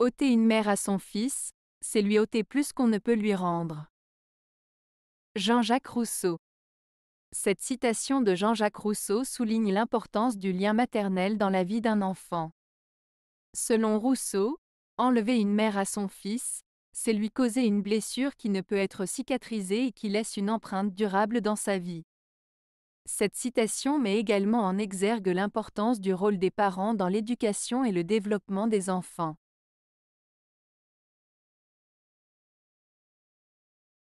Ôter une mère à son fils, c'est lui ôter plus qu'on ne peut lui rendre. Jean-Jacques Rousseau Cette citation de Jean-Jacques Rousseau souligne l'importance du lien maternel dans la vie d'un enfant. Selon Rousseau, enlever une mère à son fils, c'est lui causer une blessure qui ne peut être cicatrisée et qui laisse une empreinte durable dans sa vie. Cette citation met également en exergue l'importance du rôle des parents dans l'éducation et le développement des enfants.